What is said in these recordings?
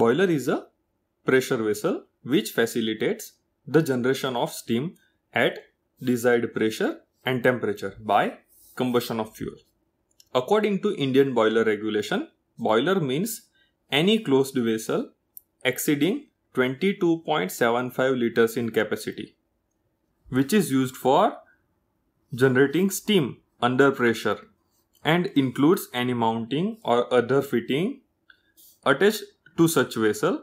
Boiler is a pressure vessel which facilitates the generation of steam at desired pressure and temperature by combustion of fuel. According to Indian boiler regulation, boiler means any closed vessel exceeding 22.75 liters in capacity, which is used for generating steam under pressure and includes any mounting or other fitting attached to such vessel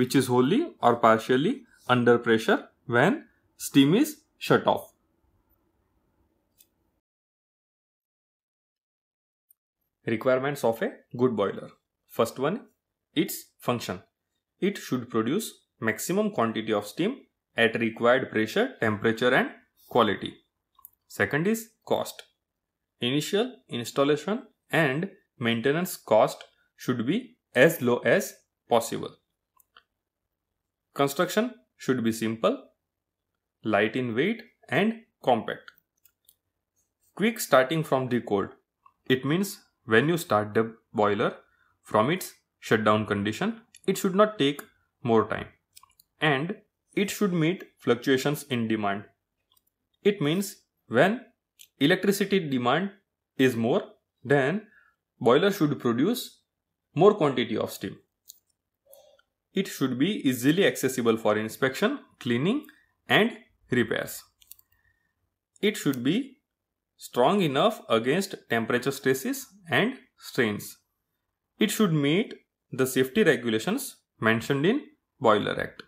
which is wholly or partially under pressure when steam is shut off. Requirements of a good boiler. First one, its function. It should produce maximum quantity of steam at required pressure, temperature and quality. Second is cost. Initial installation and maintenance cost should be as low as possible. Construction should be simple, light in weight and compact. Quick starting from the cold. It means when you start the boiler from its shutdown condition, it should not take more time and it should meet fluctuations in demand. It means when electricity demand is more, then boiler should produce more quantity of steam it should be easily accessible for inspection, cleaning and repairs. It should be strong enough against temperature stresses and strains. It should meet the safety regulations mentioned in Boiler Act.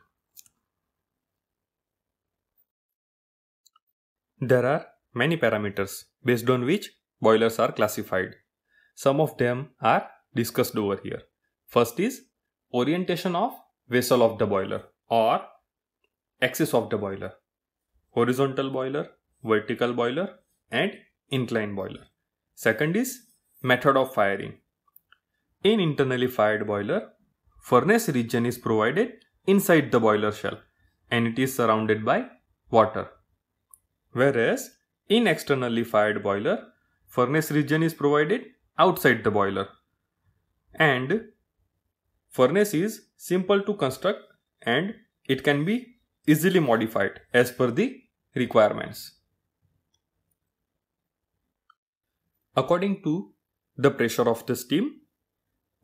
There are many parameters based on which boilers are classified. Some of them are discussed over here. First is orientation of vessel of the boiler or axis of the boiler horizontal boiler vertical boiler and inclined boiler second is method of firing in internally fired boiler furnace region is provided inside the boiler shell and it is surrounded by water whereas in externally fired boiler furnace region is provided outside the boiler and Furnace is simple to construct and it can be easily modified as per the requirements. According to the pressure of the steam,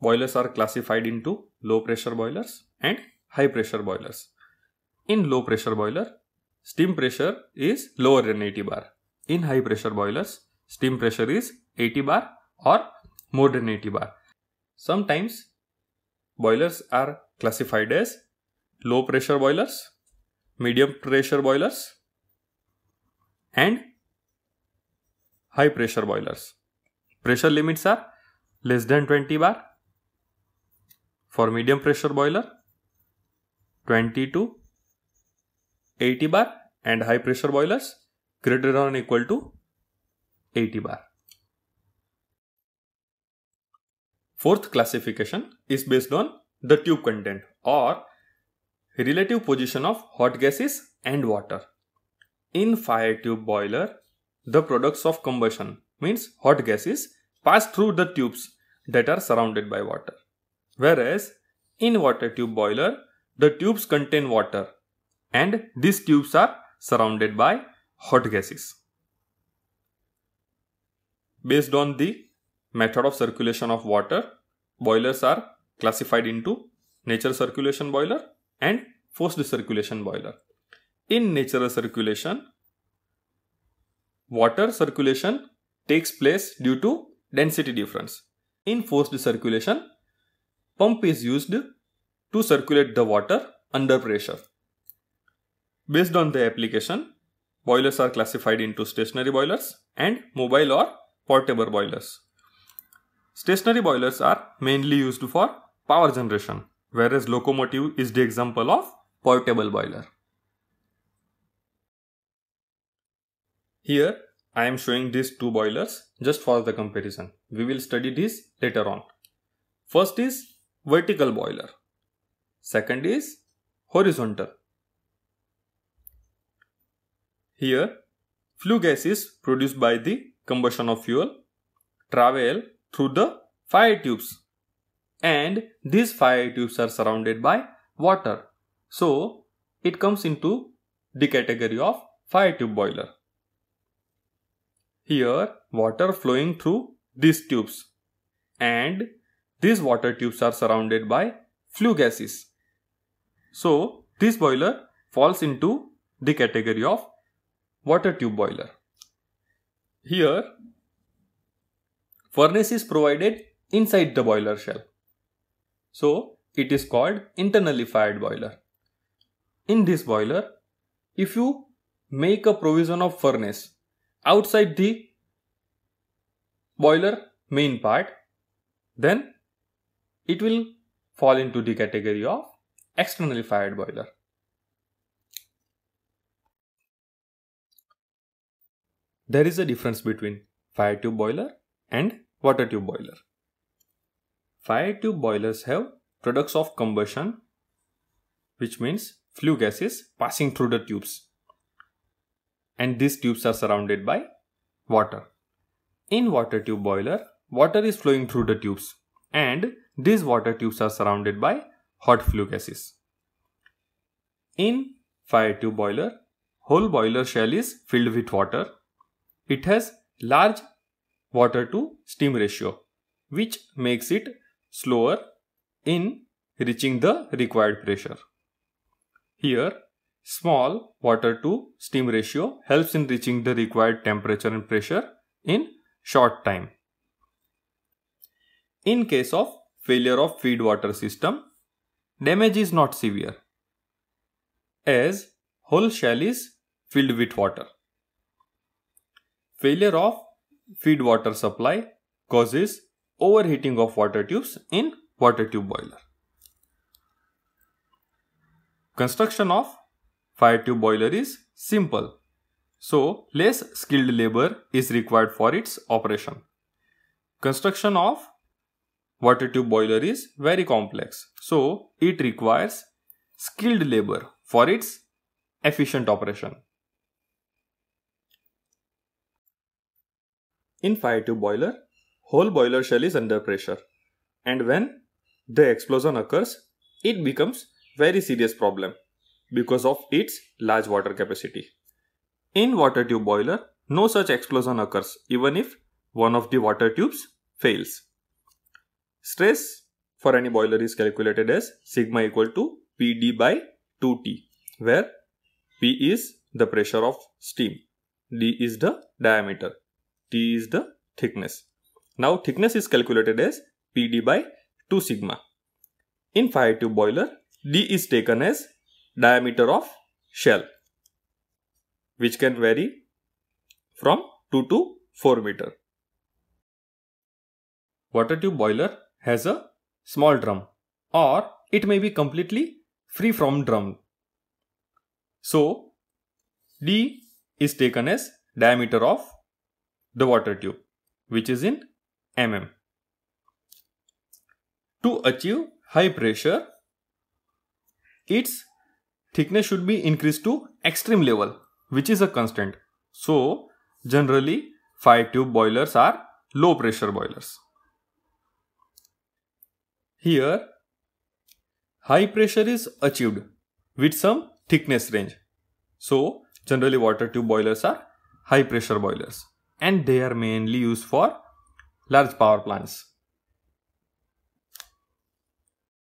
boilers are classified into low pressure boilers and high pressure boilers. In low pressure boiler, steam pressure is lower than 80 bar. In high pressure boilers, steam pressure is 80 bar or more than 80 bar. Sometimes boilers are classified as low pressure boilers, medium pressure boilers, and high pressure boilers. Pressure limits are less than 20 bar for medium pressure boiler, 20 to 80 bar, and high pressure boilers greater than or equal to 80 bar. Fourth classification is based on the tube content or relative position of hot gases and water. In fire tube boiler, the products of combustion means hot gases pass through the tubes that are surrounded by water. Whereas in water tube boiler, the tubes contain water and these tubes are surrounded by hot gases. Based on the Method of circulation of water. Boilers are classified into nature circulation boiler and forced circulation boiler. In natural circulation, water circulation takes place due to density difference. In forced circulation, pump is used to circulate the water under pressure. Based on the application, boilers are classified into stationary boilers and mobile or portable boilers. Stationary boilers are mainly used for power generation, whereas locomotive is the example of portable boiler. Here I am showing these two boilers just for the comparison. We will study this later on. First is vertical boiler. Second is horizontal. Here flue gas is produced by the combustion of fuel, travel through the fire tubes and these fire tubes are surrounded by water. So it comes into the category of fire tube boiler. Here water flowing through these tubes and these water tubes are surrounded by flue gases. So this boiler falls into the category of water tube boiler. Here Furnace is provided inside the boiler shell. So it is called internally fired boiler. In this boiler, if you make a provision of furnace outside the boiler main part, then it will fall into the category of externally fired boiler. There is a difference between fire tube boiler and water tube boiler. Fire tube boilers have products of combustion which means flue gases passing through the tubes and these tubes are surrounded by water. In water tube boiler, water is flowing through the tubes and these water tubes are surrounded by hot flue gases. In fire tube boiler, whole boiler shell is filled with water. It has large water to steam ratio, which makes it slower in reaching the required pressure. Here, small water to steam ratio helps in reaching the required temperature and pressure in short time. In case of failure of feed water system, damage is not severe as whole shell is filled with water. Failure of feed water supply causes overheating of water tubes in water tube boiler. Construction of fire tube boiler is simple, so less skilled labor is required for its operation. Construction of water tube boiler is very complex, so it requires skilled labor for its efficient operation. In fire tube boiler, whole boiler shell is under pressure. And when the explosion occurs, it becomes very serious problem because of its large water capacity. In water tube boiler, no such explosion occurs even if one of the water tubes fails. Stress for any boiler is calculated as sigma equal to PD by 2T where P is the pressure of steam, D is the diameter T is the thickness. Now thickness is calculated as PD by 2 sigma. In fire tube boiler, D is taken as diameter of shell which can vary from 2 to 4 meter. Water tube boiler has a small drum or it may be completely free from drum. So D is taken as diameter of the water tube, which is in mm. To achieve high pressure, its thickness should be increased to extreme level, which is a constant. So, generally, fire tube boilers are low pressure boilers. Here, high pressure is achieved with some thickness range. So, generally water tube boilers are high pressure boilers and they are mainly used for large power plants.